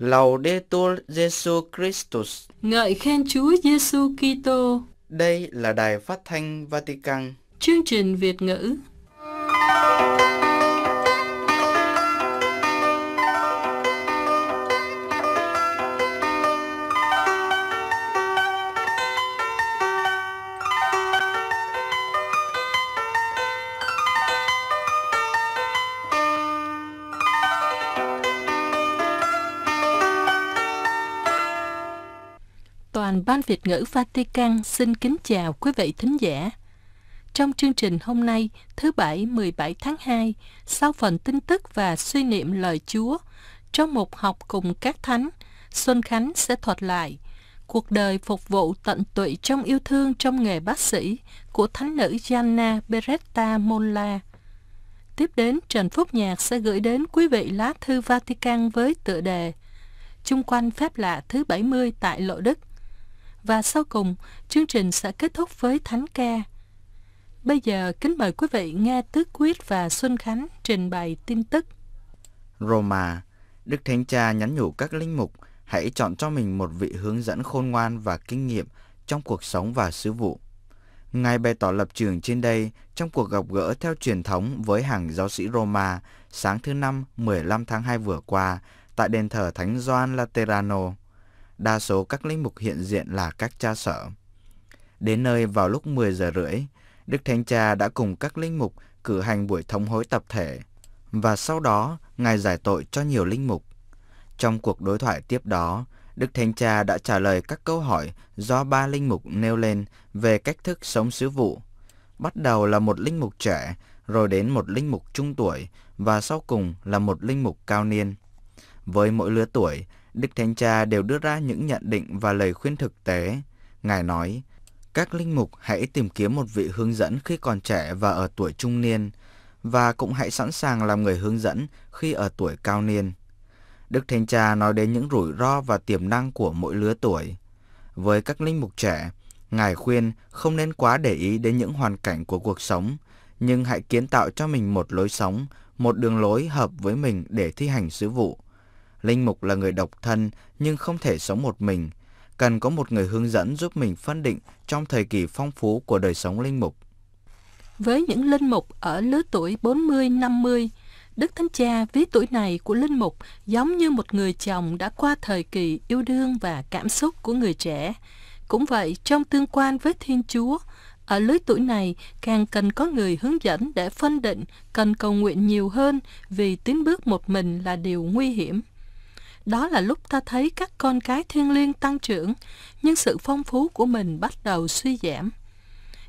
Laudetur Jesu Christus. Ngợi khen Chúa Giêsu Kitô. Đây là đài phát thanh Vatican. Chương trình Việt ngữ. Ban Việt ngữ Vatican xin kính chào quý vị thính giả. Trong chương trình hôm nay, thứ Bảy 17 tháng 2, sau phần tin tức và suy niệm lời Chúa, trong một học cùng các thánh, Xuân Khánh sẽ thuật lại cuộc đời phục vụ tận tụy trong yêu thương trong nghề bác sĩ của thánh nữ Gianna Beretta Molla. Tiếp đến, Trần Phúc Nhạc sẽ gửi đến quý vị lá thư Vatican với tựa đề Chung quanh phép lạ thứ 70 tại Lộ Đức và sau cùng, chương trình sẽ kết thúc với Thánh ca. Bây giờ, kính mời quý vị nghe Tước Quyết và Xuân Khánh trình bày tin tức. Roma, Đức Thánh Cha nhắn nhủ các linh mục hãy chọn cho mình một vị hướng dẫn khôn ngoan và kinh nghiệm trong cuộc sống và sứ vụ. Ngài bày tỏ lập trường trên đây trong cuộc gặp gỡ theo truyền thống với hàng giáo sĩ Roma sáng thứ Năm 15 tháng 2 vừa qua tại đền thờ Thánh Gioan Laterano đa số các linh mục hiện diện là các cha sở. Đến nơi vào lúc 10 giờ rưỡi, Đức Thánh Cha đã cùng các linh mục cử hành buổi thống hối tập thể và sau đó Ngài giải tội cho nhiều linh mục. Trong cuộc đối thoại tiếp đó, Đức Thánh Cha đã trả lời các câu hỏi do ba linh mục nêu lên về cách thức sống sứ vụ. Bắt đầu là một linh mục trẻ, rồi đến một linh mục trung tuổi và sau cùng là một linh mục cao niên. Với mỗi lứa tuổi, Đức Thánh Cha đều đưa ra những nhận định và lời khuyên thực tế. Ngài nói, các linh mục hãy tìm kiếm một vị hướng dẫn khi còn trẻ và ở tuổi trung niên, và cũng hãy sẵn sàng làm người hướng dẫn khi ở tuổi cao niên. Đức Thánh Cha nói đến những rủi ro và tiềm năng của mỗi lứa tuổi. Với các linh mục trẻ, Ngài khuyên không nên quá để ý đến những hoàn cảnh của cuộc sống, nhưng hãy kiến tạo cho mình một lối sống, một đường lối hợp với mình để thi hành sứ vụ. Linh Mục là người độc thân nhưng không thể sống một mình, cần có một người hướng dẫn giúp mình phân định trong thời kỳ phong phú của đời sống linh mục. Với những linh mục ở lứa tuổi 40-50, Đức Thánh Cha ví tuổi này của linh mục giống như một người chồng đã qua thời kỳ yêu đương và cảm xúc của người trẻ. Cũng vậy, trong tương quan với Thiên Chúa, ở lứa tuổi này càng cần có người hướng dẫn để phân định, cần cầu nguyện nhiều hơn vì tiến bước một mình là điều nguy hiểm. Đó là lúc ta thấy các con cái thiên liêng tăng trưởng, nhưng sự phong phú của mình bắt đầu suy giảm.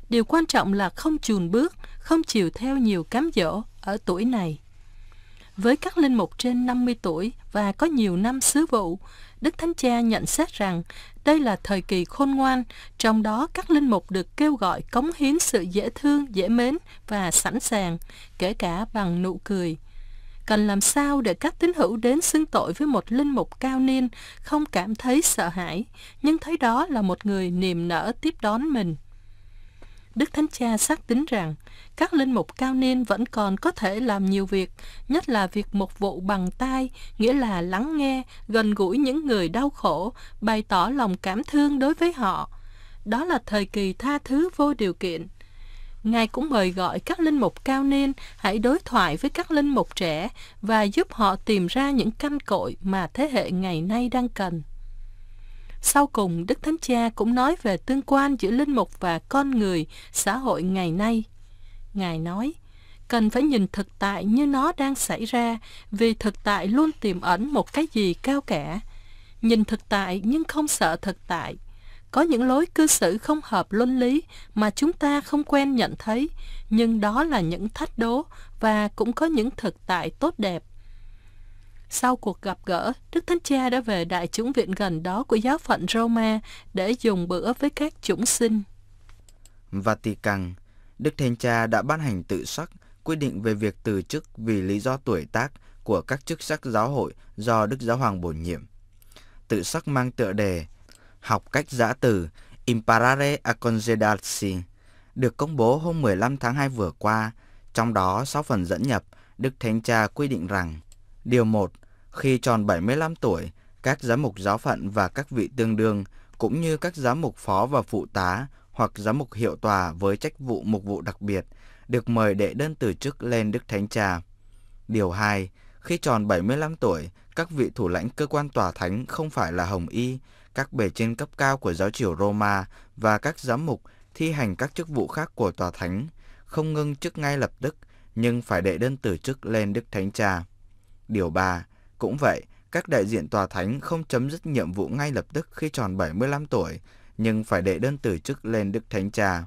Điều quan trọng là không chùn bước, không chiều theo nhiều cám dỗ ở tuổi này. Với các linh mục trên 50 tuổi và có nhiều năm sứ vụ, Đức Thánh Cha nhận xét rằng đây là thời kỳ khôn ngoan, trong đó các linh mục được kêu gọi cống hiến sự dễ thương, dễ mến và sẵn sàng, kể cả bằng nụ cười cần làm sao để các tín hữu đến xưng tội với một linh mục cao niên không cảm thấy sợ hãi, nhưng thấy đó là một người niềm nở tiếp đón mình. Đức Thánh Cha xác tính rằng các linh mục cao niên vẫn còn có thể làm nhiều việc, nhất là việc mục vụ bằng tay nghĩa là lắng nghe, gần gũi những người đau khổ, bày tỏ lòng cảm thương đối với họ. Đó là thời kỳ tha thứ vô điều kiện, Ngài cũng mời gọi các linh mục cao niên hãy đối thoại với các linh mục trẻ và giúp họ tìm ra những căn cội mà thế hệ ngày nay đang cần. Sau cùng, Đức Thánh Cha cũng nói về tương quan giữa linh mục và con người, xã hội ngày nay. Ngài nói, cần phải nhìn thực tại như nó đang xảy ra, vì thực tại luôn tiềm ẩn một cái gì cao cả. Nhìn thực tại nhưng không sợ thực tại, có những lối cư xử không hợp luân lý mà chúng ta không quen nhận thấy, nhưng đó là những thách đố và cũng có những thực tại tốt đẹp. Sau cuộc gặp gỡ, Đức Thánh Cha đã về đại chúng viện gần đó của giáo phận Roma để dùng bữa với các chúng sinh. Vatican, Đức Thánh Cha đã ban hành tự sắc quyết định về việc từ chức vì lý do tuổi tác của các chức sắc giáo hội do Đức Giáo Hoàng bổ nhiệm. Tự sắc mang tựa đề học cách giã từ Imparare Accongedarsi được công bố hôm 15 tháng 2 vừa qua, trong đó sau phần dẫn nhập, Đức Thánh Cha quy định rằng Điều 1. Khi tròn 75 tuổi, các giám mục giáo phận và các vị tương đương cũng như các giám mục phó và phụ tá hoặc giám mục hiệu tòa với trách vụ mục vụ đặc biệt được mời đệ đơn từ chức lên Đức Thánh Cha. Điều 2. Khi tròn 75 tuổi, các vị thủ lãnh cơ quan tòa thánh không phải là hồng y các bề trên cấp cao của giáo triều Roma và các giám mục thi hành các chức vụ khác của tòa thánh, không ngưng chức ngay lập tức, nhưng phải đệ đơn từ chức lên Đức Thánh Cha. Điều 3, cũng vậy, các đại diện tòa thánh không chấm dứt nhiệm vụ ngay lập tức khi tròn 75 tuổi, nhưng phải đệ đơn từ chức lên Đức Thánh Cha.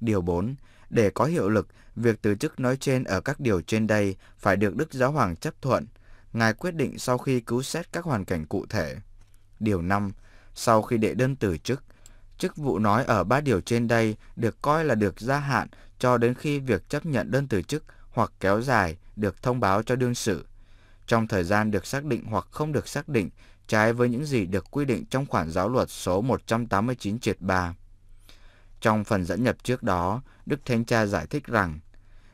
Điều 4, để có hiệu lực, việc từ chức nói trên ở các điều trên đây phải được Đức Giáo Hoàng chấp thuận. Ngài quyết định sau khi cứu xét các hoàn cảnh cụ thể. Điều 5, sau khi đệ đơn từ chức, chức vụ nói ở ba điều trên đây được coi là được gia hạn cho đến khi việc chấp nhận đơn từ chức hoặc kéo dài được thông báo cho đương sự. Trong thời gian được xác định hoặc không được xác định, trái với những gì được quy định trong khoản giáo luật số 189 triệt 3. Trong phần dẫn nhập trước đó, Đức Thánh Cha giải thích rằng,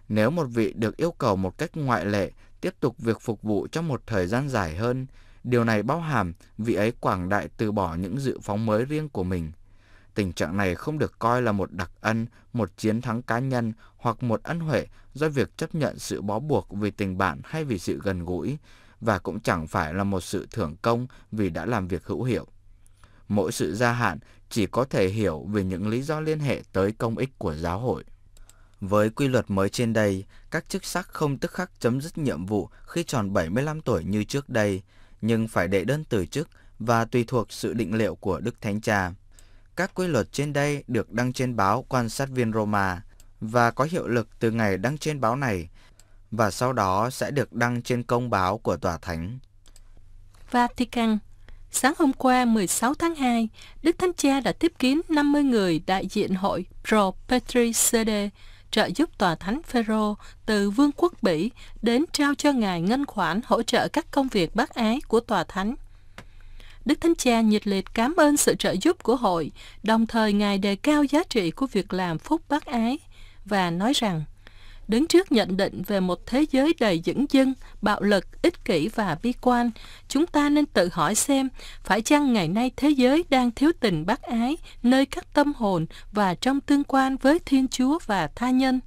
nếu một vị được yêu cầu một cách ngoại lệ tiếp tục việc phục vụ trong một thời gian dài hơn, Điều này bao hàm vị ấy quảng đại từ bỏ những dự phóng mới riêng của mình. Tình trạng này không được coi là một đặc ân, một chiến thắng cá nhân hoặc một ân huệ do việc chấp nhận sự bó buộc vì tình bạn hay vì sự gần gũi, và cũng chẳng phải là một sự thưởng công vì đã làm việc hữu hiệu. Mỗi sự gia hạn chỉ có thể hiểu vì những lý do liên hệ tới công ích của giáo hội. Với quy luật mới trên đây, các chức sắc không tức khắc chấm dứt nhiệm vụ khi tròn 75 tuổi như trước đây, nhưng phải đệ đơn từ chức và tùy thuộc sự định liệu của Đức Thánh Cha. Các quy luật trên đây được đăng trên báo Quan sát viên Roma và có hiệu lực từ ngày đăng trên báo này và sau đó sẽ được đăng trên công báo của Tòa Thánh. Vatican Sáng hôm qua 16 tháng 2, Đức Thánh Cha đã tiếp kiến 50 người đại diện hội Pro Petri CD trợ giúp tòa thánh Phêrô từ vương quốc Bỉ đến trao cho ngài ngân khoản hỗ trợ các công việc bác ái của tòa thánh. Đức Thánh Cha nhiệt liệt cảm ơn sự trợ giúp của hội, đồng thời ngài đề cao giá trị của việc làm phúc bác ái và nói rằng Đứng trước nhận định về một thế giới đầy dững dưng, bạo lực, ích kỷ và bi quan, chúng ta nên tự hỏi xem phải chăng ngày nay thế giới đang thiếu tình bác ái nơi các tâm hồn và trong tương quan với Thiên Chúa và tha nhân?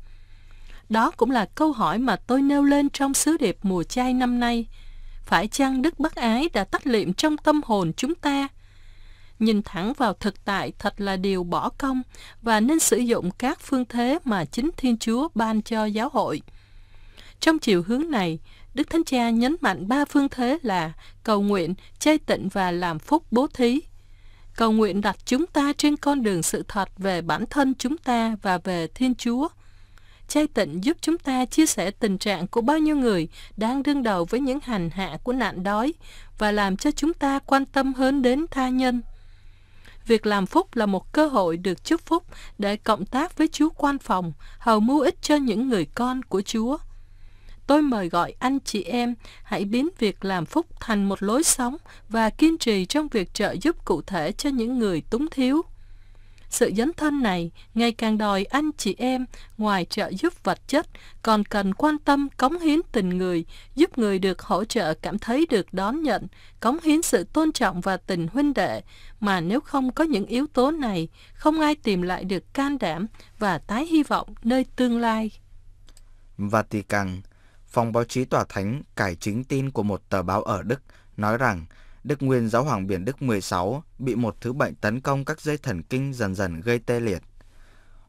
Đó cũng là câu hỏi mà tôi nêu lên trong sứ điệp mùa chay năm nay. Phải chăng Đức Bác Ái đã tách liệm trong tâm hồn chúng ta? nhìn thẳng vào thực tại thật là điều bỏ công và nên sử dụng các phương thế mà chính Thiên Chúa ban cho giáo hội. Trong chiều hướng này, Đức Thánh Cha nhấn mạnh ba phương thế là cầu nguyện, chay tịnh và làm phúc bố thí. Cầu nguyện đặt chúng ta trên con đường sự thật về bản thân chúng ta và về Thiên Chúa. Chay tịnh giúp chúng ta chia sẻ tình trạng của bao nhiêu người đang đương đầu với những hành hạ của nạn đói và làm cho chúng ta quan tâm hơn đến tha nhân. Việc làm phúc là một cơ hội được chúc phúc để cộng tác với Chúa quan phòng, hầu mưu ích cho những người con của Chúa. Tôi mời gọi anh chị em hãy biến việc làm phúc thành một lối sống và kiên trì trong việc trợ giúp cụ thể cho những người túng thiếu. Sự dấn thân này ngày càng đòi anh chị em ngoài trợ giúp vật chất còn cần quan tâm cống hiến tình người, giúp người được hỗ trợ cảm thấy được đón nhận, cống hiến sự tôn trọng và tình huynh đệ, mà nếu không có những yếu tố này, không ai tìm lại được can đảm và tái hy vọng nơi tương lai. Vatican Phòng báo chí tòa thánh cải chính tin của một tờ báo ở Đức nói rằng Đức Nguyên Giáo Hoàng Biển Đức 16 bị một thứ bệnh tấn công các dây thần kinh dần dần gây tê liệt.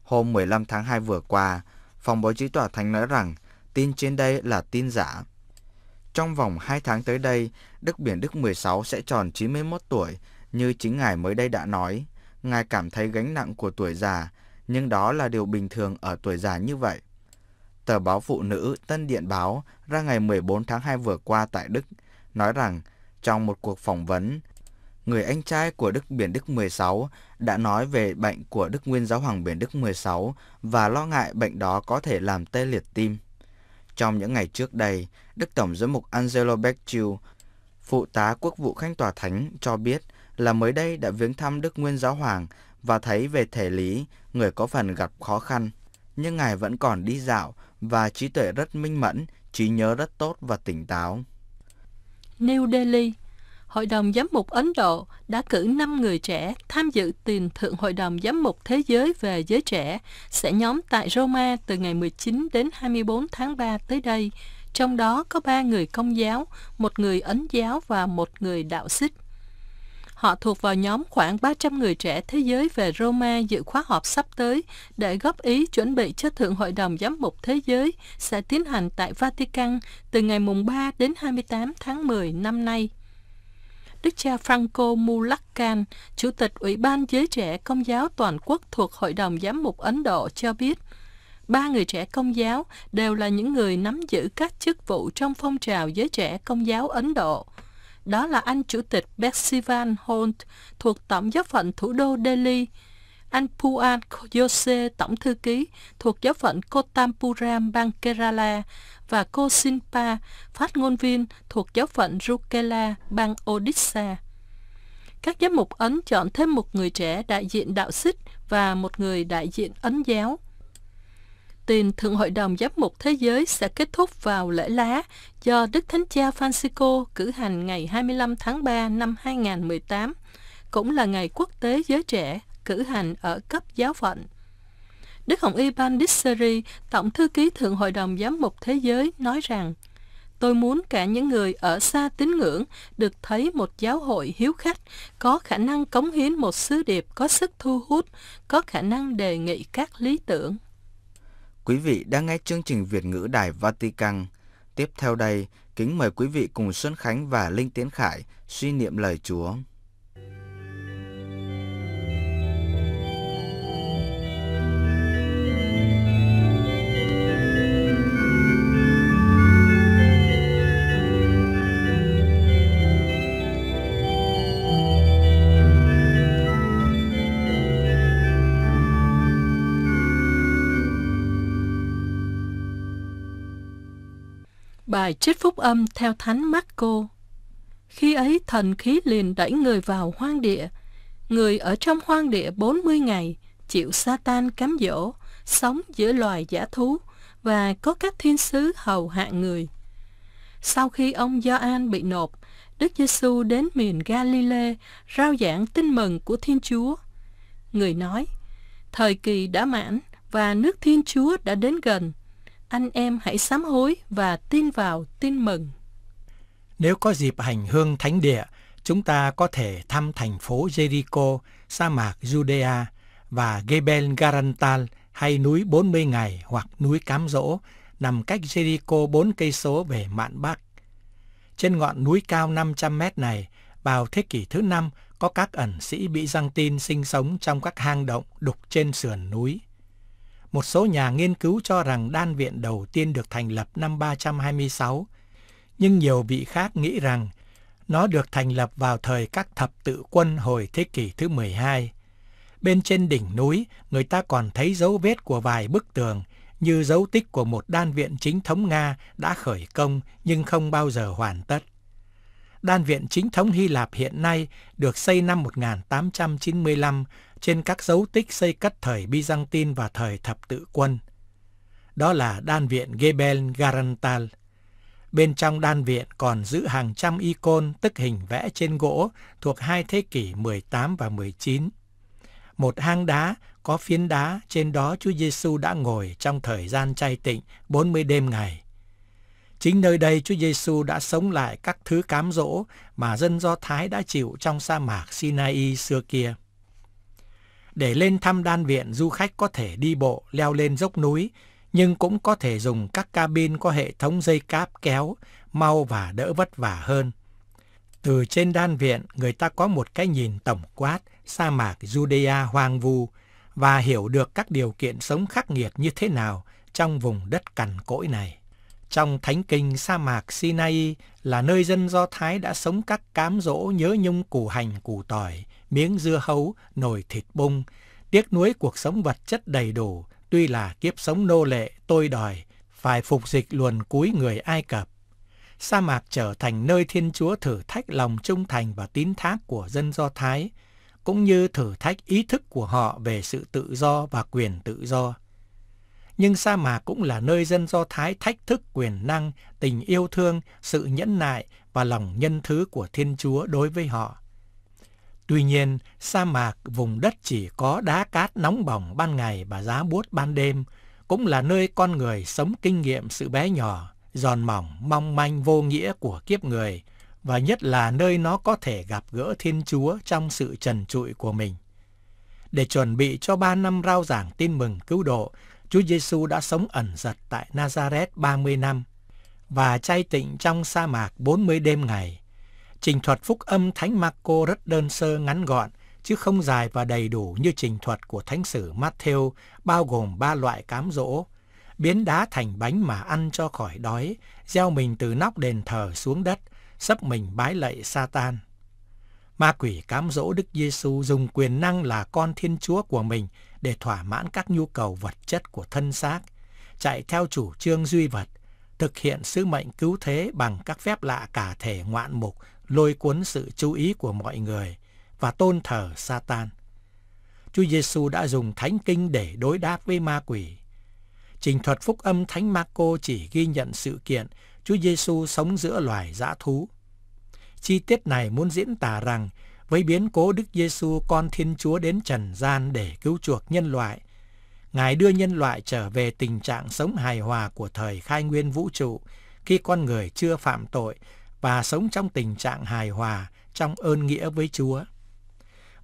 Hôm 15 tháng 2 vừa qua, phòng báo chí tòa thánh nói rằng tin trên đây là tin giả. Trong vòng 2 tháng tới đây, Đức Biển Đức 16 sẽ tròn 91 tuổi, như chính Ngài mới đây đã nói. Ngài cảm thấy gánh nặng của tuổi già, nhưng đó là điều bình thường ở tuổi già như vậy. Tờ báo phụ nữ Tân Điện Báo ra ngày 14 tháng 2 vừa qua tại Đức nói rằng trong một cuộc phỏng vấn, người anh trai của Đức Biển Đức 16 đã nói về bệnh của Đức Nguyên Giáo Hoàng Biển Đức 16 và lo ngại bệnh đó có thể làm tê liệt tim. Trong những ngày trước đây, Đức Tổng giám mục Angelo Becciu, phụ tá quốc vụ Khanh Tòa Thánh, cho biết là mới đây đã viếng thăm Đức Nguyên Giáo Hoàng và thấy về thể lý người có phần gặp khó khăn. Nhưng Ngài vẫn còn đi dạo và trí tuệ rất minh mẫn, trí nhớ rất tốt và tỉnh táo. New Delhi. Hội đồng Giám mục Ấn Độ đã cử 5 người trẻ tham dự tiền thượng Hội đồng Giám mục Thế giới về giới trẻ sẽ nhóm tại Roma từ ngày 19 đến 24 tháng 3 tới đây, trong đó có 3 người công giáo, một người Ấn giáo và một người đạo xích. Họ thuộc vào nhóm khoảng 300 người trẻ thế giới về Roma dự khóa họp sắp tới để góp ý chuẩn bị cho Thượng hội đồng Giám mục Thế giới sẽ tiến hành tại Vatican từ ngày mùng 3 đến 28 tháng 10 năm nay. Đức cha Franco Mulacan, Chủ tịch Ủy ban Giới trẻ Công giáo Toàn quốc thuộc Hội đồng Giám mục Ấn Độ cho biết, ba người trẻ công giáo đều là những người nắm giữ các chức vụ trong phong trào giới trẻ công giáo Ấn Độ – đó là anh chủ tịch Besivan Holt thuộc tổng giáo phận thủ đô Delhi, anh Puan Jose tổng thư ký thuộc giáo phận Kotampuram, bang Kerala, và cô Sinpa, phát ngôn viên thuộc giáo phận Rukela, bang Odisha. Các giám mục Ấn chọn thêm một người trẻ đại diện đạo xích và một người đại diện Ấn giáo tiền Thượng Hội đồng Giám mục Thế giới sẽ kết thúc vào lễ lá do Đức Thánh Cha Francisco cử hành ngày 25 tháng 3 năm 2018, cũng là ngày quốc tế giới trẻ cử hành ở cấp giáo phận. Đức Hồng Y Bandisseri, Tổng Thư ký Thượng Hội đồng Giám mục Thế giới, nói rằng Tôi muốn cả những người ở xa tín ngưỡng được thấy một giáo hội hiếu khách, có khả năng cống hiến một sứ điệp có sức thu hút, có khả năng đề nghị các lý tưởng. Quý vị đang nghe chương trình Việt ngữ Đài Vatican. Tiếp theo đây, kính mời quý vị cùng Xuân Khánh và Linh Tiến Khải suy niệm lời Chúa. Bài trích phúc âm theo Thánh Marco. Khi ấy thần khí liền đẩy người vào hoang địa. Người ở trong hoang địa 40 ngày, chịu Satan cám dỗ, sống giữa loài giả thú và có các thiên sứ hầu hạ người. Sau khi ông Gioan bị nộp, Đức Giêsu đến miền Galilee rao giảng tin mừng của Thiên Chúa. Người nói: Thời kỳ đã mãn và nước Thiên Chúa đã đến gần anh em hãy sám hối và tin vào tin mừng. Nếu có dịp hành hương thánh địa, chúng ta có thể thăm thành phố Jericho, sa mạc Judea và Gebel Garantal hay núi 40 ngày hoặc núi Cám Dỗ nằm cách Jericho 4 cây số về mạn Bắc. Trên ngọn núi cao 500 mét này, vào thế kỷ thứ năm có các ẩn sĩ bị giăng tin sinh sống trong các hang động đục trên sườn núi một số nhà nghiên cứu cho rằng đan viện đầu tiên được thành lập năm 326, nhưng nhiều vị khác nghĩ rằng nó được thành lập vào thời các thập tự quân hồi thế kỷ thứ 12. Bên trên đỉnh núi, người ta còn thấy dấu vết của vài bức tường, như dấu tích của một đan viện chính thống Nga đã khởi công nhưng không bao giờ hoàn tất. Đan viện chính thống Hy Lạp hiện nay được xây năm 1895 trên các dấu tích xây cất thời Byzantine và thời thập tự quân. Đó là đan viện Gebel Garantal. Bên trong đan viện còn giữ hàng trăm icon tức hình vẽ trên gỗ thuộc hai thế kỷ 18 và 19. Một hang đá có phiến đá trên đó Chúa Giêsu đã ngồi trong thời gian chay tịnh 40 đêm ngày. Chính nơi đây Chúa Giêsu đã sống lại các thứ cám dỗ mà dân Do Thái đã chịu trong sa mạc Sinai xưa kia. Để lên thăm đan viện, du khách có thể đi bộ, leo lên dốc núi, nhưng cũng có thể dùng các cabin có hệ thống dây cáp kéo, mau và đỡ vất vả hơn. Từ trên đan viện, người ta có một cái nhìn tổng quát sa mạc Judea hoang vu và hiểu được các điều kiện sống khắc nghiệt như thế nào trong vùng đất cằn cỗi này. Trong thánh kinh sa mạc Sinai là nơi dân Do Thái đã sống các cám dỗ nhớ nhung củ hành củ tỏi miếng dưa hấu, nồi thịt bung. Tiếc nuối cuộc sống vật chất đầy đủ, tuy là kiếp sống nô lệ, tôi đòi, phải phục dịch luồn cúi người Ai Cập. Sa mạc trở thành nơi Thiên Chúa thử thách lòng trung thành và tín thác của dân Do Thái, cũng như thử thách ý thức của họ về sự tự do và quyền tự do. Nhưng sa mạc cũng là nơi dân Do Thái thách thức quyền năng, tình yêu thương, sự nhẫn nại và lòng nhân thứ của Thiên Chúa đối với họ. Tuy nhiên, sa mạc vùng đất chỉ có đá cát nóng bỏng ban ngày và giá buốt ban đêm, cũng là nơi con người sống kinh nghiệm sự bé nhỏ, giòn mỏng, mong manh vô nghĩa của kiếp người, và nhất là nơi nó có thể gặp gỡ Thiên Chúa trong sự trần trụi của mình. Để chuẩn bị cho ba năm rao giảng tin mừng cứu độ, Chúa Giêsu đã sống ẩn giật tại Nazareth 30 năm và chay tịnh trong sa mạc 40 đêm ngày. Trình thuật phúc âm Thánh Marco rất đơn sơ ngắn gọn, chứ không dài và đầy đủ như trình thuật của Thánh sử Matthew bao gồm ba loại cám dỗ, biến đá thành bánh mà ăn cho khỏi đói, gieo mình từ nóc đền thờ xuống đất, sắp mình bái lạy Satan. Ma quỷ cám dỗ Đức Giêsu dùng quyền năng là con Thiên Chúa của mình để thỏa mãn các nhu cầu vật chất của thân xác, chạy theo chủ trương duy vật, thực hiện sứ mệnh cứu thế bằng các phép lạ cả thể ngoạn mục lôi cuốn sự chú ý của mọi người và tôn thờ Satan. Chúa Giêsu đã dùng thánh kinh để đối đáp với ma quỷ. Trình thuật phúc âm Thánh Marco chỉ ghi nhận sự kiện Chúa Giêsu sống giữa loài dã thú. Chi tiết này muốn diễn tả rằng với biến cố Đức Giêsu con Thiên Chúa đến trần gian để cứu chuộc nhân loại, Ngài đưa nhân loại trở về tình trạng sống hài hòa của thời khai nguyên vũ trụ khi con người chưa phạm tội và sống trong tình trạng hài hòa trong ơn nghĩa với Chúa.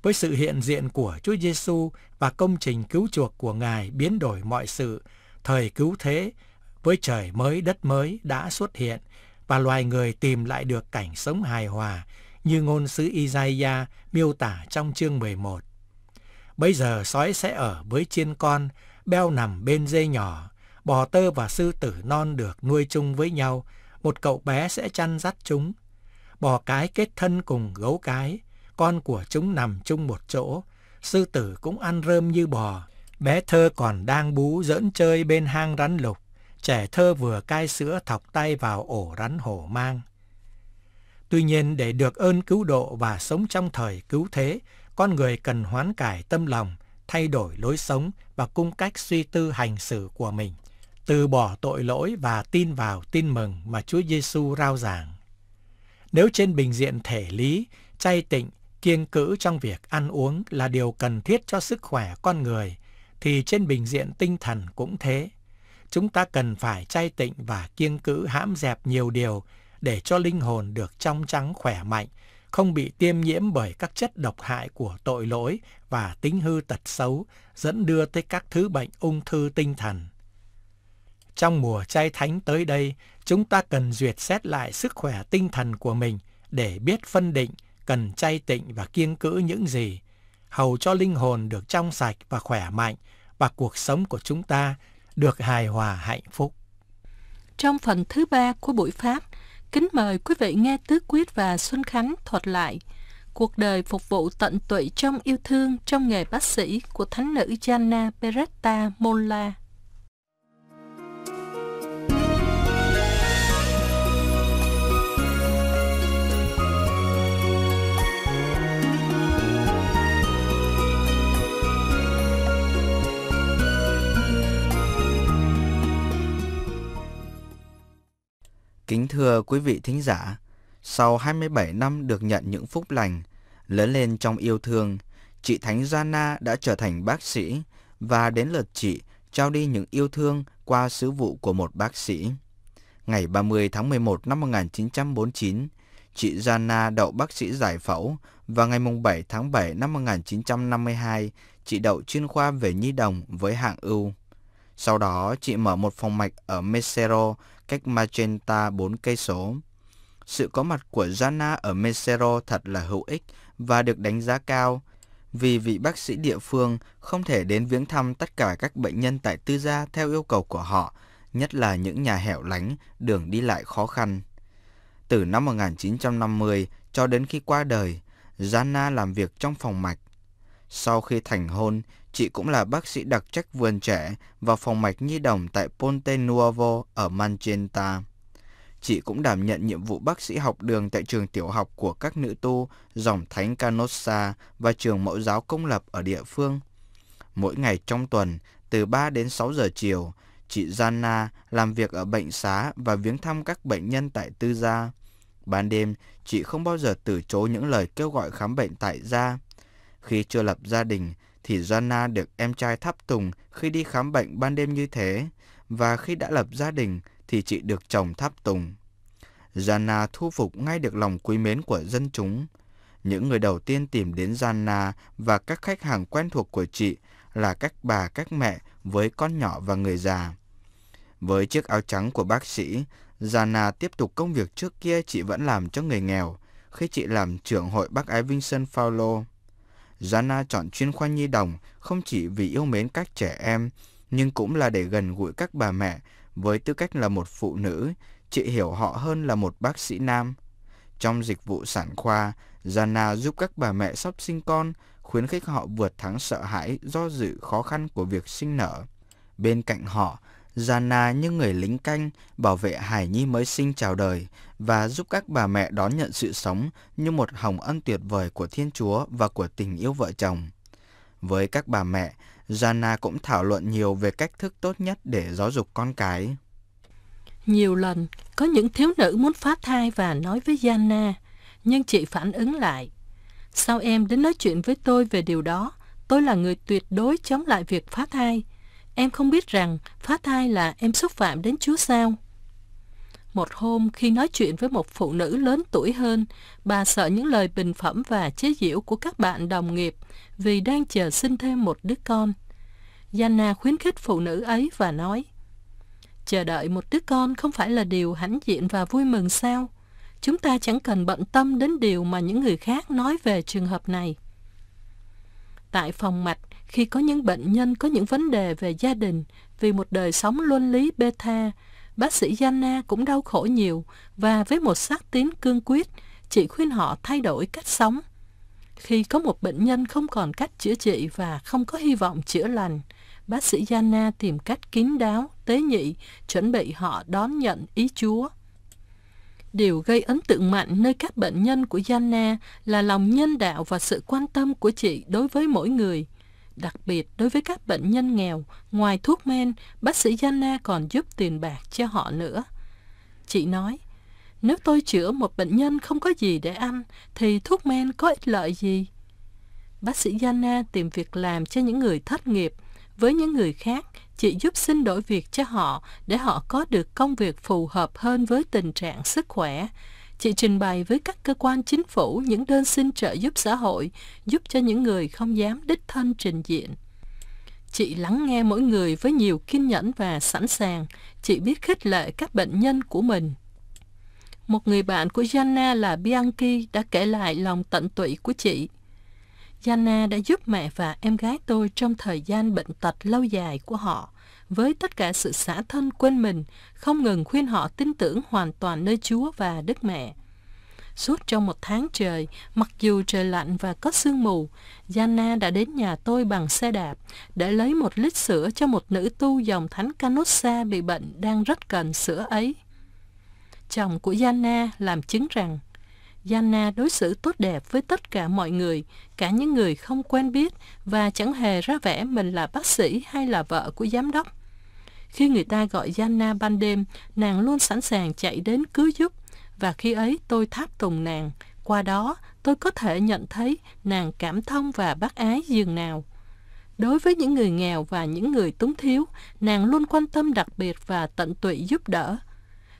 Với sự hiện diện của Chúa Giêsu và công trình cứu chuộc của Ngài biến đổi mọi sự, thời cứu thế với trời mới đất mới đã xuất hiện và loài người tìm lại được cảnh sống hài hòa như ngôn sứ Isaiah miêu tả trong chương 11. Bây giờ sói sẽ ở với chiên con, beo nằm bên dê nhỏ, bò tơ và sư tử non được nuôi chung với nhau, một cậu bé sẽ chăn dắt chúng. Bò cái kết thân cùng gấu cái, con của chúng nằm chung một chỗ, sư tử cũng ăn rơm như bò. Bé thơ còn đang bú giỡn chơi bên hang rắn lục, trẻ thơ vừa cai sữa thọc tay vào ổ rắn hổ mang. Tuy nhiên để được ơn cứu độ và sống trong thời cứu thế, con người cần hoán cải tâm lòng, thay đổi lối sống và cung cách suy tư hành xử của mình từ bỏ tội lỗi và tin vào tin mừng mà Chúa Giêsu rao giảng. Nếu trên bình diện thể lý, chay tịnh, kiêng cữ trong việc ăn uống là điều cần thiết cho sức khỏe con người, thì trên bình diện tinh thần cũng thế. Chúng ta cần phải chay tịnh và kiêng cữ hãm dẹp nhiều điều để cho linh hồn được trong trắng khỏe mạnh, không bị tiêm nhiễm bởi các chất độc hại của tội lỗi và tính hư tật xấu dẫn đưa tới các thứ bệnh ung thư tinh thần. Trong mùa chay thánh tới đây, chúng ta cần duyệt xét lại sức khỏe tinh thần của mình để biết phân định cần chay tịnh và kiêng cữ những gì, hầu cho linh hồn được trong sạch và khỏe mạnh và cuộc sống của chúng ta được hài hòa hạnh phúc. Trong phần thứ ba của buổi Pháp, kính mời quý vị nghe Tứ Quyết và Xuân Khánh thuật lại cuộc đời phục vụ tận tụy trong yêu thương trong nghề bác sĩ của thánh nữ Jana Peretta Molla. Kính thưa quý vị thính giả, sau 27 năm được nhận những phúc lành, lớn lên trong yêu thương, chị Thánh Giana đã trở thành bác sĩ và đến lượt chị trao đi những yêu thương qua sứ vụ của một bác sĩ. Ngày 30 tháng 11 năm 1949, chị Giana đậu bác sĩ giải phẫu và ngày 7 tháng 7 năm 1952, chị đậu chuyên khoa về nhi đồng với hạng ưu. Sau đó, chị mở một phòng mạch ở Mesero cách Magenta 4 cây số. Sự có mặt của Jana ở Mesero thật là hữu ích và được đánh giá cao vì vị bác sĩ địa phương không thể đến viếng thăm tất cả các bệnh nhân tại tư gia theo yêu cầu của họ, nhất là những nhà hẻo lánh, đường đi lại khó khăn. Từ năm 1950 cho đến khi qua đời, Jana làm việc trong phòng mạch. Sau khi thành hôn, Chị cũng là bác sĩ đặc trách vườn trẻ và phòng mạch nhi đồng tại Ponte Nuovo ở Manchenta. Chị cũng đảm nhận nhiệm vụ bác sĩ học đường tại trường tiểu học của các nữ tu dòng Thánh Canossa và trường mẫu giáo công lập ở địa phương. Mỗi ngày trong tuần, từ 3 đến 6 giờ chiều, chị Gianna làm việc ở bệnh xá và viếng thăm các bệnh nhân tại tư gia. Ban đêm, chị không bao giờ từ chối những lời kêu gọi khám bệnh tại gia. Khi chưa lập gia đình, thì Jana được em trai tháp tùng khi đi khám bệnh ban đêm như thế, và khi đã lập gia đình thì chị được chồng tháp tùng. Jana thu phục ngay được lòng quý mến của dân chúng. Những người đầu tiên tìm đến Jana và các khách hàng quen thuộc của chị là các bà, các mẹ với con nhỏ và người già. Với chiếc áo trắng của bác sĩ, Jana tiếp tục công việc trước kia chị vẫn làm cho người nghèo khi chị làm trưởng hội bác ái Vincent Paulo. Jana chọn chuyên khoa nhi đồng không chỉ vì yêu mến các trẻ em, nhưng cũng là để gần gũi các bà mẹ với tư cách là một phụ nữ, chị hiểu họ hơn là một bác sĩ nam. Trong dịch vụ sản khoa, Jana giúp các bà mẹ sắp sinh con, khuyến khích họ vượt thắng sợ hãi do dự khó khăn của việc sinh nở. Bên cạnh họ Jana như người lính canh bảo vệ Hải Nhi mới sinh chào đời và giúp các bà mẹ đón nhận sự sống như một hồng ân tuyệt vời của Thiên Chúa và của tình yêu vợ chồng. Với các bà mẹ, Jana cũng thảo luận nhiều về cách thức tốt nhất để giáo dục con cái. Nhiều lần, có những thiếu nữ muốn phá thai và nói với Jana, nhưng chị phản ứng lại. Sao em đến nói chuyện với tôi về điều đó? Tôi là người tuyệt đối chống lại việc phá thai. Em không biết rằng phá thai là em xúc phạm đến Chúa sao? Một hôm khi nói chuyện với một phụ nữ lớn tuổi hơn, bà sợ những lời bình phẩm và chế giễu của các bạn đồng nghiệp vì đang chờ sinh thêm một đứa con. Jana khuyến khích phụ nữ ấy và nói, Chờ đợi một đứa con không phải là điều hãnh diện và vui mừng sao? Chúng ta chẳng cần bận tâm đến điều mà những người khác nói về trường hợp này. Tại phòng mạch, khi có những bệnh nhân có những vấn đề về gia đình vì một đời sống luân lý bê tha, bác sĩ Jana cũng đau khổ nhiều và với một sắc tín cương quyết, chị khuyên họ thay đổi cách sống. Khi có một bệnh nhân không còn cách chữa trị và không có hy vọng chữa lành, bác sĩ Jana tìm cách kín đáo, tế nhị, chuẩn bị họ đón nhận ý Chúa. Điều gây ấn tượng mạnh nơi các bệnh nhân của Jana là lòng nhân đạo và sự quan tâm của chị đối với mỗi người – đặc biệt đối với các bệnh nhân nghèo, ngoài thuốc men, bác sĩ Jana còn giúp tiền bạc cho họ nữa. Chị nói, nếu tôi chữa một bệnh nhân không có gì để ăn, thì thuốc men có ích lợi gì? Bác sĩ Jana tìm việc làm cho những người thất nghiệp. Với những người khác, chị giúp xin đổi việc cho họ để họ có được công việc phù hợp hơn với tình trạng sức khỏe. Chị trình bày với các cơ quan chính phủ những đơn xin trợ giúp xã hội, giúp cho những người không dám đích thân trình diện. Chị lắng nghe mỗi người với nhiều kiên nhẫn và sẵn sàng. Chị biết khích lệ các bệnh nhân của mình. Một người bạn của Jana là Bianchi đã kể lại lòng tận tụy của chị. Jana đã giúp mẹ và em gái tôi trong thời gian bệnh tật lâu dài của họ với tất cả sự xã thân quên mình, không ngừng khuyên họ tin tưởng hoàn toàn nơi Chúa và Đức Mẹ. Suốt trong một tháng trời, mặc dù trời lạnh và có sương mù, Jana đã đến nhà tôi bằng xe đạp để lấy một lít sữa cho một nữ tu dòng thánh Canossa bị bệnh đang rất cần sữa ấy. Chồng của Jana làm chứng rằng Jana đối xử tốt đẹp với tất cả mọi người, cả những người không quen biết và chẳng hề ra vẻ mình là bác sĩ hay là vợ của giám đốc. Khi người ta gọi Gianna ban đêm, nàng luôn sẵn sàng chạy đến cứu giúp. Và khi ấy tôi tháp tùng nàng. Qua đó, tôi có thể nhận thấy nàng cảm thông và bác ái dường nào. Đối với những người nghèo và những người túng thiếu, nàng luôn quan tâm đặc biệt và tận tụy giúp đỡ.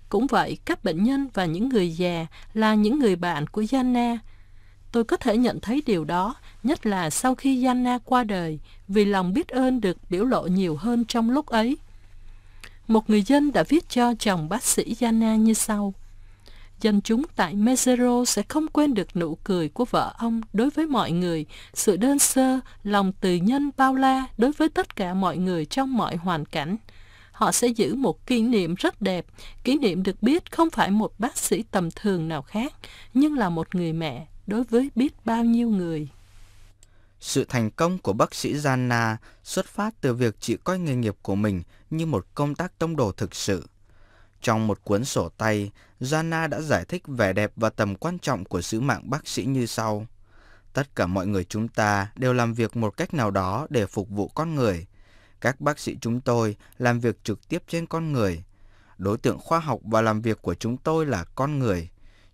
Cũng vậy, các bệnh nhân và những người già là những người bạn của Gianna. Tôi có thể nhận thấy điều đó, nhất là sau khi Gianna qua đời, vì lòng biết ơn được biểu lộ nhiều hơn trong lúc ấy một người dân đã viết cho chồng bác sĩ Yana như sau. Dân chúng tại Mezero sẽ không quên được nụ cười của vợ ông đối với mọi người, sự đơn sơ, lòng từ nhân bao la đối với tất cả mọi người trong mọi hoàn cảnh. Họ sẽ giữ một kỷ niệm rất đẹp, kỷ niệm được biết không phải một bác sĩ tầm thường nào khác, nhưng là một người mẹ đối với biết bao nhiêu người. Sự thành công của bác sĩ Jana xuất phát từ việc chị coi nghề nghiệp của mình như một công tác tông đồ thực sự. Trong một cuốn sổ tay, Jana đã giải thích vẻ đẹp và tầm quan trọng của sứ mạng bác sĩ như sau. Tất cả mọi người chúng ta đều làm việc một cách nào đó để phục vụ con người. Các bác sĩ chúng tôi làm việc trực tiếp trên con người. Đối tượng khoa học và làm việc của chúng tôi là con người.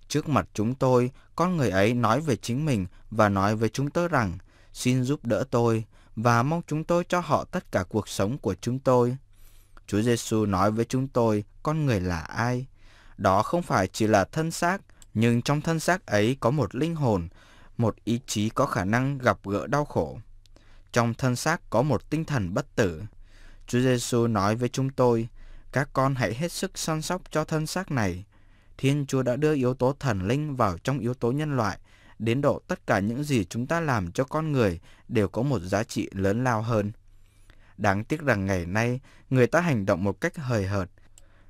Trước mặt chúng tôi, con người ấy nói về chính mình và nói với chúng tôi rằng – Xin giúp đỡ tôi và mong chúng tôi cho họ tất cả cuộc sống của chúng tôi. Chúa Giêsu nói với chúng tôi con người là ai. Đó không phải chỉ là thân xác, nhưng trong thân xác ấy có một linh hồn, một ý chí có khả năng gặp gỡ đau khổ. Trong thân xác có một tinh thần bất tử. Chúa Giêsu nói với chúng tôi, các con hãy hết sức săn sóc cho thân xác này. Thiên Chúa đã đưa yếu tố thần linh vào trong yếu tố nhân loại đến độ tất cả những gì chúng ta làm cho con người đều có một giá trị lớn lao hơn. Đáng tiếc rằng ngày nay, người ta hành động một cách hời hợt.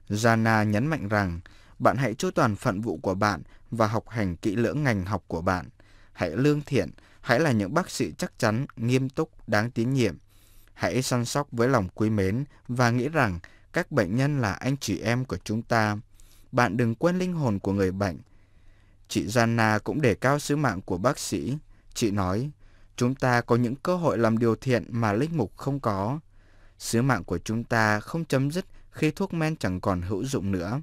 Jana nhấn mạnh rằng, bạn hãy chu toàn phận vụ của bạn và học hành kỹ lưỡng ngành học của bạn. Hãy lương thiện, hãy là những bác sĩ chắc chắn, nghiêm túc, đáng tín nhiệm. Hãy săn sóc với lòng quý mến và nghĩ rằng các bệnh nhân là anh chị em của chúng ta. Bạn đừng quên linh hồn của người bệnh, Chị Jana cũng đề cao sứ mạng của bác sĩ. Chị nói, chúng ta có những cơ hội làm điều thiện mà linh mục không có. Sứ mạng của chúng ta không chấm dứt khi thuốc men chẳng còn hữu dụng nữa.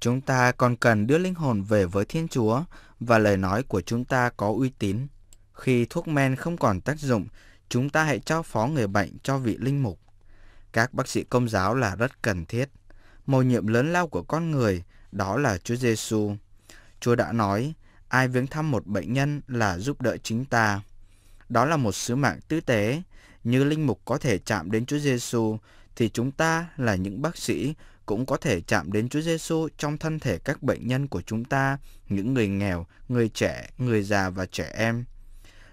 Chúng ta còn cần đưa linh hồn về với Thiên Chúa và lời nói của chúng ta có uy tín. Khi thuốc men không còn tác dụng, chúng ta hãy trao phó người bệnh cho vị linh mục. Các bác sĩ công giáo là rất cần thiết. Mầu nhiệm lớn lao của con người đó là Chúa Giêsu. Chúa đã nói, ai viếng thăm một bệnh nhân là giúp đỡ chính ta. Đó là một sứ mạng tứ tế. Như linh mục có thể chạm đến Chúa Giêsu, thì chúng ta là những bác sĩ cũng có thể chạm đến Chúa Giêsu trong thân thể các bệnh nhân của chúng ta, những người nghèo, người trẻ, người già và trẻ em.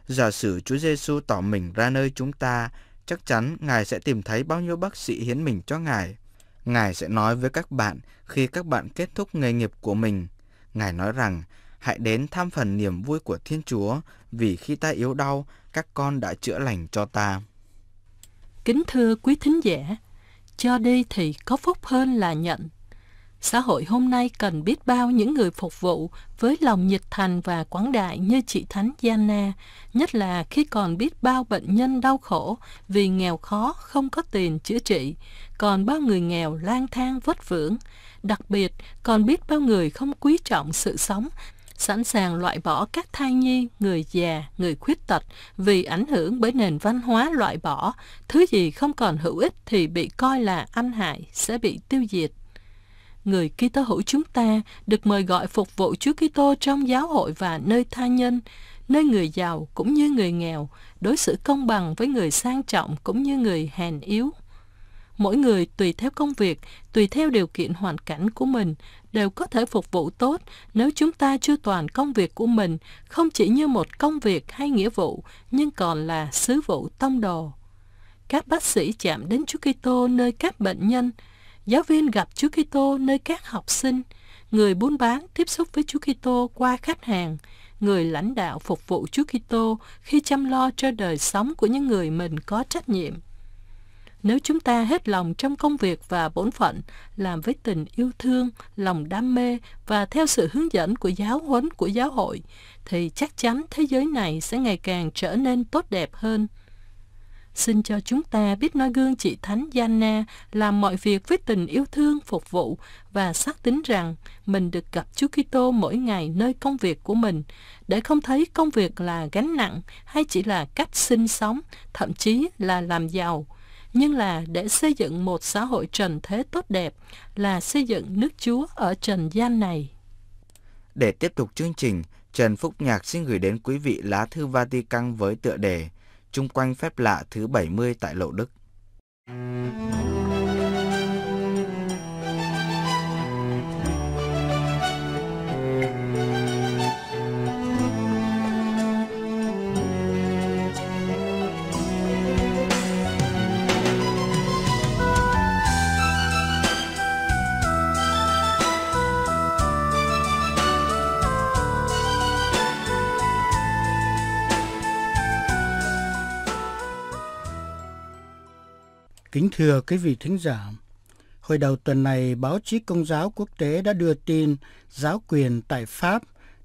Giả sử Chúa Giêsu tỏ mình ra nơi chúng ta, chắc chắn Ngài sẽ tìm thấy bao nhiêu bác sĩ hiến mình cho Ngài. Ngài sẽ nói với các bạn khi các bạn kết thúc nghề nghiệp của mình – Ngài nói rằng, hãy đến tham phần niềm vui của Thiên Chúa, vì khi ta yếu đau, các con đã chữa lành cho ta. Kính thưa quý thính giả, cho đi thì có phúc hơn là nhận. Xã hội hôm nay cần biết bao những người phục vụ với lòng nhiệt thành và quảng đại như chị Thánh Gianna, nhất là khi còn biết bao bệnh nhân đau khổ vì nghèo khó không có tiền chữa trị, còn bao người nghèo lang thang vất vưởng. Đặc biệt, còn biết bao người không quý trọng sự sống, sẵn sàng loại bỏ các thai nhi, người già, người khuyết tật vì ảnh hưởng bởi nền văn hóa loại bỏ, thứ gì không còn hữu ích thì bị coi là ăn hại, sẽ bị tiêu diệt người Kitô hữu chúng ta được mời gọi phục vụ Chúa Kitô trong giáo hội và nơi tha nhân, nơi người giàu cũng như người nghèo, đối xử công bằng với người sang trọng cũng như người hèn yếu mỗi người tùy theo công việc, tùy theo điều kiện hoàn cảnh của mình, đều có thể phục vụ tốt nếu chúng ta chưa toàn công việc của mình, không chỉ như một công việc hay nghĩa vụ, nhưng còn là sứ vụ tông đồ. Các bác sĩ chạm đến Chúa Kitô nơi các bệnh nhân, giáo viên gặp Chúa Kitô nơi các học sinh, người buôn bán tiếp xúc với Chúa Kitô qua khách hàng, người lãnh đạo phục vụ Chúa Kitô khi chăm lo cho đời sống của những người mình có trách nhiệm. Nếu chúng ta hết lòng trong công việc và bổn phận, làm với tình yêu thương, lòng đam mê và theo sự hướng dẫn của giáo huấn của giáo hội, thì chắc chắn thế giới này sẽ ngày càng trở nên tốt đẹp hơn. Xin cho chúng ta biết nói gương chị Thánh Gianna làm mọi việc với tình yêu thương phục vụ và xác tín rằng mình được gặp Chúa Kitô mỗi ngày nơi công việc của mình, để không thấy công việc là gánh nặng hay chỉ là cách sinh sống, thậm chí là làm giàu nhưng là để xây dựng một xã hội trần thế tốt đẹp là xây dựng nước Chúa ở trần gian này. Để tiếp tục chương trình, Trần Phúc Nhạc xin gửi đến quý vị lá thư Vatican với tựa đề Trung quanh phép lạ thứ 70 tại Lộ Đức. Thank you. Kính thưa quý vị thính giả, hồi đầu tuần này báo chí công giáo quốc tế đã đưa tin giáo quyền tại Pháp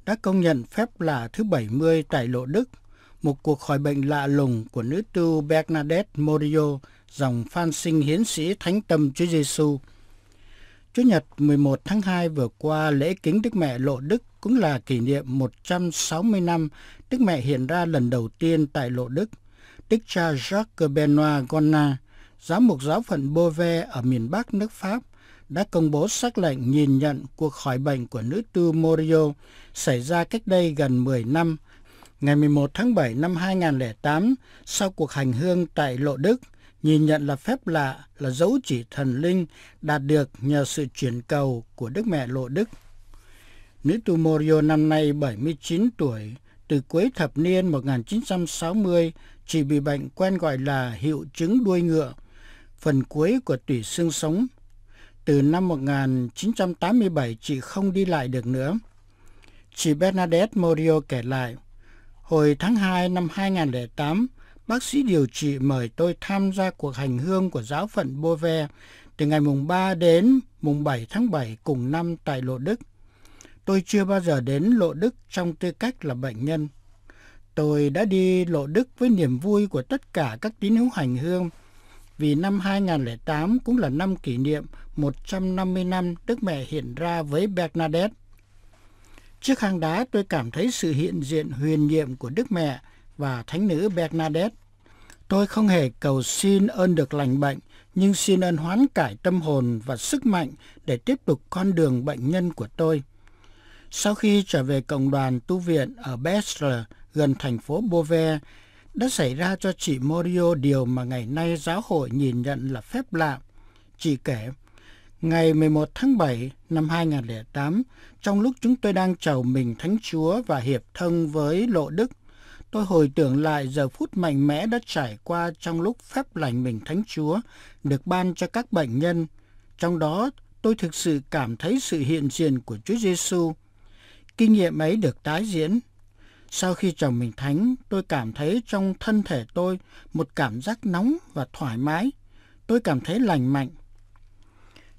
đã công nhận phép lạ thứ 70 tại Lộ Đức, một cuộc khỏi bệnh lạ lùng của nữ tu Bernadette Morio, dòng phan sinh hiến sĩ Thánh Tâm Chúa Giêsu. Chủ nhật 11 tháng 2 vừa qua, lễ kính Đức Mẹ Lộ Đức cũng là kỷ niệm 160 năm Đức Mẹ hiện ra lần đầu tiên tại Lộ Đức. Đức cha Jacques Benoit Gonna, Giám mục giáo phận Beauvais ở miền Bắc nước Pháp đã công bố sắc lệnh nhìn nhận cuộc khỏi bệnh của nữ tu Morio xảy ra cách đây gần 10 năm, ngày 11 tháng 7 năm 2008 sau cuộc hành hương tại Lộ Đức, nhìn nhận là phép lạ, là dấu chỉ thần linh đạt được nhờ sự chuyển cầu của Đức Mẹ Lộ Đức. Nữ tu Morio năm nay 79 tuổi, từ cuối thập niên 1960 chỉ bị bệnh quen gọi là hiệu chứng đuôi ngựa – phần cuối của tủy xương sống. Từ năm 1987, chị không đi lại được nữa. Chị Bernadette Morio kể lại, hồi tháng 2 năm 2008, bác sĩ điều trị mời tôi tham gia cuộc hành hương của giáo phận Bove từ ngày mùng 3 đến mùng 7 tháng 7 cùng năm tại Lộ Đức. Tôi chưa bao giờ đến Lộ Đức trong tư cách là bệnh nhân. Tôi đã đi Lộ Đức với niềm vui của tất cả các tín hữu hành hương – vì năm 2008 cũng là năm kỷ niệm 150 năm Đức Mẹ hiện ra với Bernadette. Trước hang đá tôi cảm thấy sự hiện diện huyền nhiệm của Đức Mẹ và Thánh nữ Bernadette. Tôi không hề cầu xin ơn được lành bệnh, nhưng xin ơn hoán cải tâm hồn và sức mạnh để tiếp tục con đường bệnh nhân của tôi. Sau khi trở về cộng đoàn tu viện ở Bessler, gần thành phố Beauvais, đã xảy ra cho chị Morio điều mà ngày nay giáo hội nhìn nhận là phép lạ. Chị kể, ngày 11 tháng 7 năm 2008, trong lúc chúng tôi đang chào mình Thánh Chúa và hiệp thân với Lộ Đức, tôi hồi tưởng lại giờ phút mạnh mẽ đã trải qua trong lúc phép lành mình Thánh Chúa được ban cho các bệnh nhân. Trong đó, tôi thực sự cảm thấy sự hiện diện của Chúa Giêsu. Kinh nghiệm ấy được tái diễn sau khi chồng mình thánh, tôi cảm thấy trong thân thể tôi một cảm giác nóng và thoải mái. Tôi cảm thấy lành mạnh.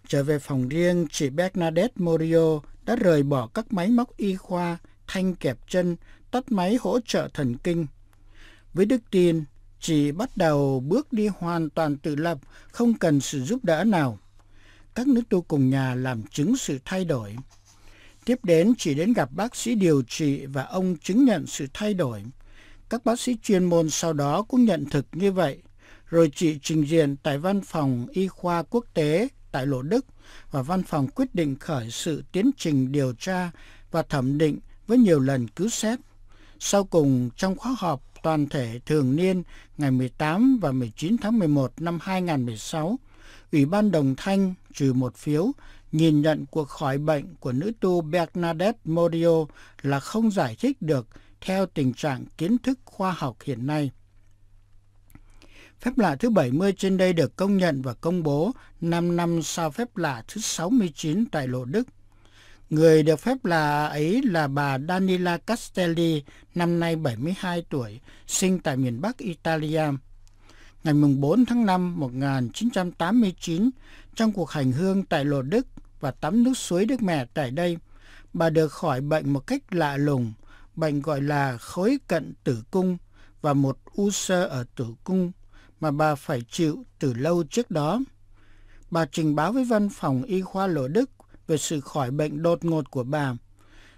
Trở về phòng riêng, chị Bernadette Morio đã rời bỏ các máy móc y khoa, thanh kẹp chân, tắt máy hỗ trợ thần kinh. Với đức tin, chị bắt đầu bước đi hoàn toàn tự lập, không cần sự giúp đỡ nào. Các nữ tu cùng nhà làm chứng sự thay đổi Tiếp đến chỉ đến gặp bác sĩ điều trị và ông chứng nhận sự thay đổi. Các bác sĩ chuyên môn sau đó cũng nhận thực như vậy. Rồi chị trình diện tại văn phòng y khoa quốc tế tại Lộ Đức và văn phòng quyết định khởi sự tiến trình điều tra và thẩm định với nhiều lần cứu xét. Sau cùng, trong khóa họp toàn thể thường niên ngày 18 và 19 tháng 11 năm 2016, Ủy ban Đồng Thanh trừ một phiếu nhìn nhận cuộc khỏi bệnh của nữ tu Bernadette Morio là không giải thích được theo tình trạng kiến thức khoa học hiện nay. Phép lạ thứ 70 trên đây được công nhận và công bố 5 năm sau phép lạ thứ 69 tại Lộ Đức. Người được phép lạ ấy là bà Danila Castelli, năm nay 72 tuổi, sinh tại miền Bắc Italia. Ngày 4 tháng 5 1989, trong cuộc hành hương tại Lộ Đức, và tắm nước suối nước Mẹ tại đây. Bà được khỏi bệnh một cách lạ lùng, bệnh gọi là khối cận tử cung và một u sơ ở tử cung mà bà phải chịu từ lâu trước đó. Bà trình báo với văn phòng y khoa Lộ Đức về sự khỏi bệnh đột ngột của bà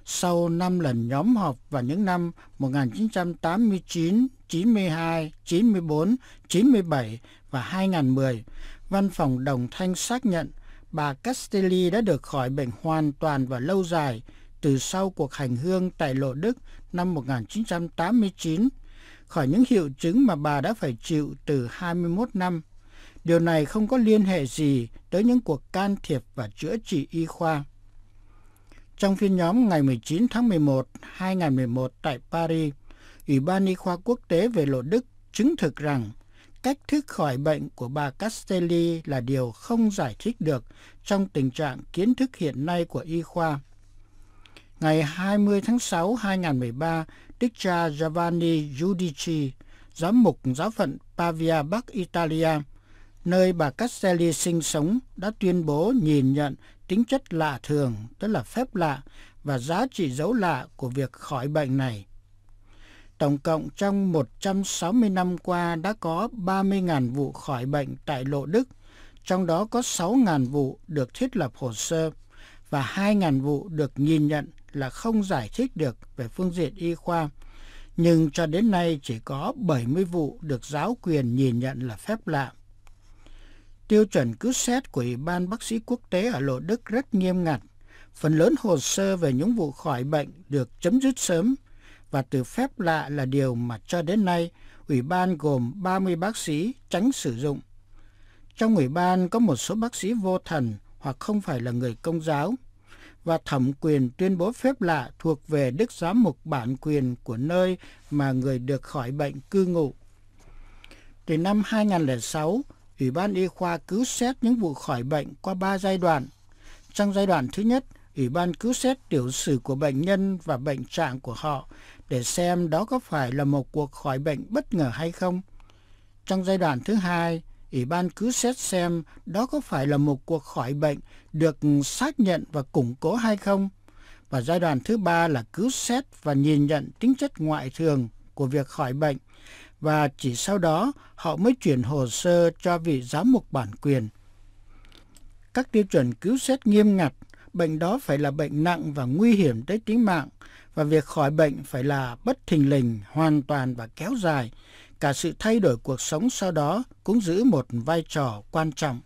sau 5 lần nhóm họp vào những năm 1989, 92, 94, 97 và 2010, Văn phòng Đồng Thanh xác nhận bà Castelli đã được khỏi bệnh hoàn toàn và lâu dài từ sau cuộc hành hương tại Lộ Đức năm 1989, khỏi những hiệu chứng mà bà đã phải chịu từ 21 năm. Điều này không có liên hệ gì tới những cuộc can thiệp và chữa trị y khoa. Trong phiên nhóm ngày 19 tháng 11, 2011 tại Paris, Ủy ban Y khoa Quốc tế về Lộ Đức chứng thực rằng cách thức khỏi bệnh của bà Castelli là điều không giải thích được trong tình trạng kiến thức hiện nay của y khoa. Ngày 20 tháng 6 2013, Đức cha Giovanni Giudici, giám mục giáo phận Pavia Bắc Italia, nơi bà Castelli sinh sống đã tuyên bố nhìn nhận tính chất lạ thường, tức là phép lạ, và giá trị dấu lạ của việc khỏi bệnh này tổng cộng trong 160 năm qua đã có 30.000 vụ khỏi bệnh tại Lộ Đức, trong đó có 6.000 vụ được thiết lập hồ sơ và 2.000 vụ được nhìn nhận là không giải thích được về phương diện y khoa. Nhưng cho đến nay chỉ có 70 vụ được giáo quyền nhìn nhận là phép lạ. Tiêu chuẩn cứ xét của Ủy ban Bác sĩ Quốc tế ở Lộ Đức rất nghiêm ngặt. Phần lớn hồ sơ về những vụ khỏi bệnh được chấm dứt sớm – và từ phép lạ là điều mà cho đến nay ủy ban gồm 30 bác sĩ tránh sử dụng. Trong ủy ban có một số bác sĩ vô thần hoặc không phải là người công giáo và thẩm quyền tuyên bố phép lạ thuộc về đức giám mục bản quyền của nơi mà người được khỏi bệnh cư ngụ. Từ năm 2006, Ủy ban Y khoa cứu xét những vụ khỏi bệnh qua 3 giai đoạn. Trong giai đoạn thứ nhất, Ủy ban cứu xét tiểu sử của bệnh nhân và bệnh trạng của họ để xem đó có phải là một cuộc khỏi bệnh bất ngờ hay không. Trong giai đoạn thứ hai, Ủy ban cứ xét xem đó có phải là một cuộc khỏi bệnh được xác nhận và củng cố hay không. Và giai đoạn thứ ba là cứ xét và nhìn nhận tính chất ngoại thường của việc khỏi bệnh. Và chỉ sau đó họ mới chuyển hồ sơ cho vị giám mục bản quyền. Các tiêu chuẩn cứu xét nghiêm ngặt, bệnh đó phải là bệnh nặng và nguy hiểm tới tính mạng và việc khỏi bệnh phải là bất thình lình, hoàn toàn và kéo dài. Cả sự thay đổi cuộc sống sau đó cũng giữ một vai trò quan trọng.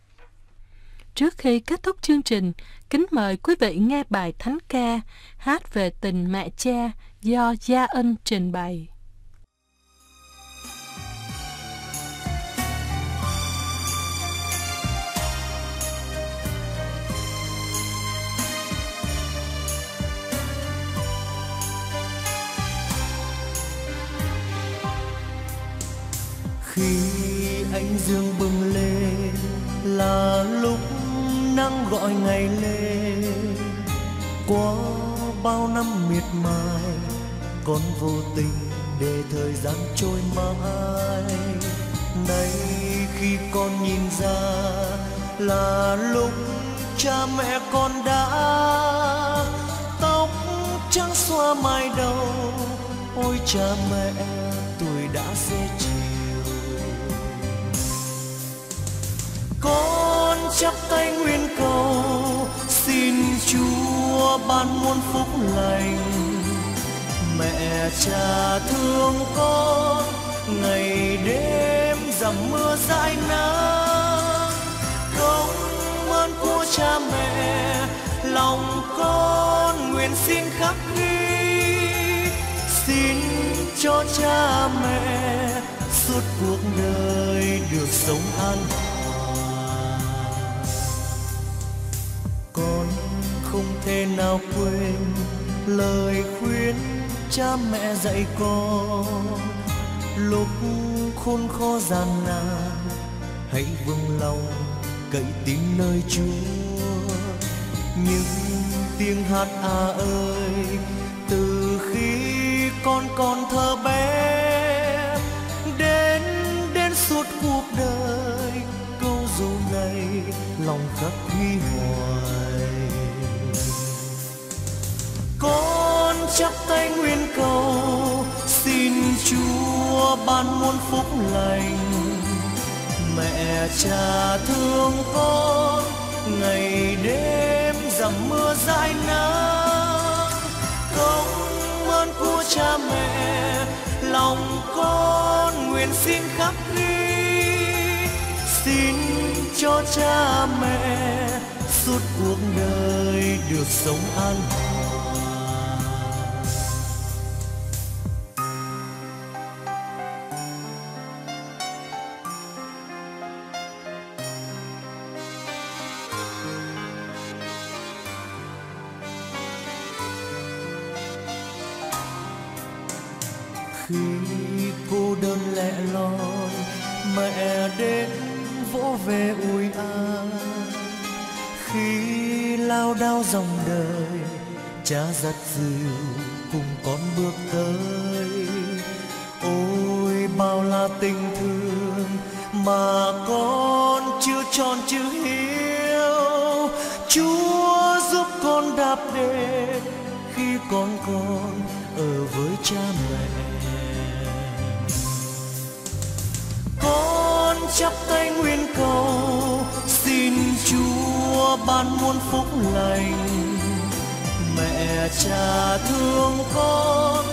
Trước khi kết thúc chương trình, kính mời quý vị nghe bài thánh ca Hát về tình mẹ cha do Gia Ân trình bày. khi ánh dương bừng lên là lúc nắng gọi ngày lên qua bao năm miệt mài còn vô tình để thời gian trôi mãi nay khi con nhìn ra là lúc cha mẹ con đã tóc trắng xóa mái đầu ôi cha mẹ tuổi đã xế chiều con chắp tay nguyên cầu xin chúa ban muôn phúc lành mẹ cha thương con ngày đêm dầm mưa dãi nắng công ơn của cha mẹ lòng con nguyện xin khắc ghi xin cho cha mẹ suốt cuộc đời được sống an vui thể nào quên lời khuyên cha mẹ dạy con lúc khôn khó gian nan hãy vững lòng cậy tin nơi chúa những tiếng hát à ơi từ khi con còn thơ bé đến đến suốt cuộc đời câu dù ngày lòng khắc ghi hoài chắp tay nguyện cầu xin chúa ban muôn phúc lành mẹ cha thương con ngày đêm dầm mưa dãi nắng công ơn của cha mẹ lòng con nguyện xin khắc ghi xin cho cha mẹ suốt cuộc đời được sống an lao đao dòng đời cha dắt dìu cùng con bước tới ôi bao la tình thương mà con chưa tròn chưa hiểu chúa giúp con đạp đến khi con còn ở với cha mẹ con chắp tay nguyện cầu xin Chúa ban muôn phúc lành mẹ cha thương con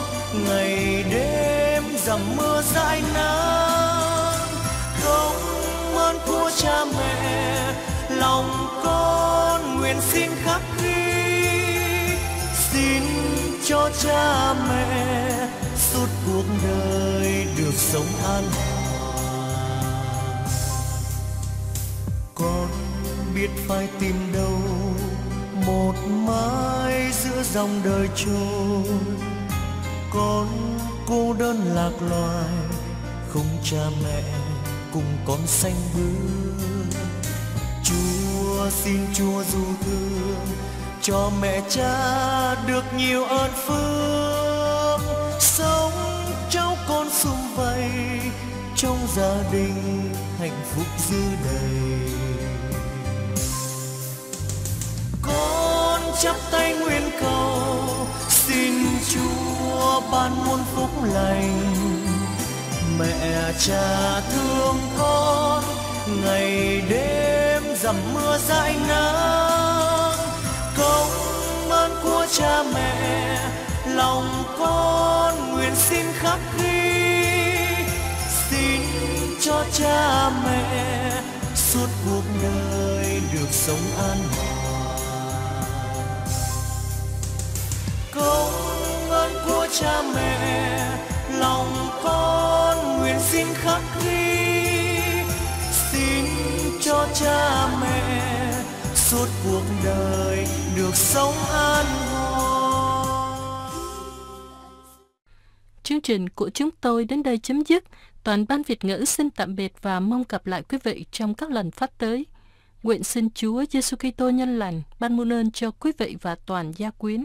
ngày đêm dầm mưa dãi nắng công ơn của cha mẹ lòng con nguyện xin khắc ghi xin cho cha mẹ suốt cuộc đời được sống an biết phải tìm đâu một mai giữa dòng đời trôi con cô đơn lạc loài không cha mẹ cùng con sanh bước chúa xin chúa du thương cho mẹ cha được nhiều ơn phước sống cháu con sung vầy trong gia đình hạnh phúc dư đầy ban muôn phúc lành mẹ cha thương con ngày đêm dầm mưa dãi nắng công ơn của cha mẹ lòng con nguyện xin khắc ghi xin cho cha mẹ suốt cuộc đời được sống an hòa cha mẹ lòng con nguyện xin khắc ghi xin cho cha mẹ suốt cuộc đời được sống an chương trình của chúng tôi đến đây chấm dứt toàn ban việt ngữ xin tạm biệt và mong gặp lại quý vị trong các lần phát tới nguyện xin chúa giêsu kitô nhân lành ban muôn ơn cho quý vị và toàn gia quyến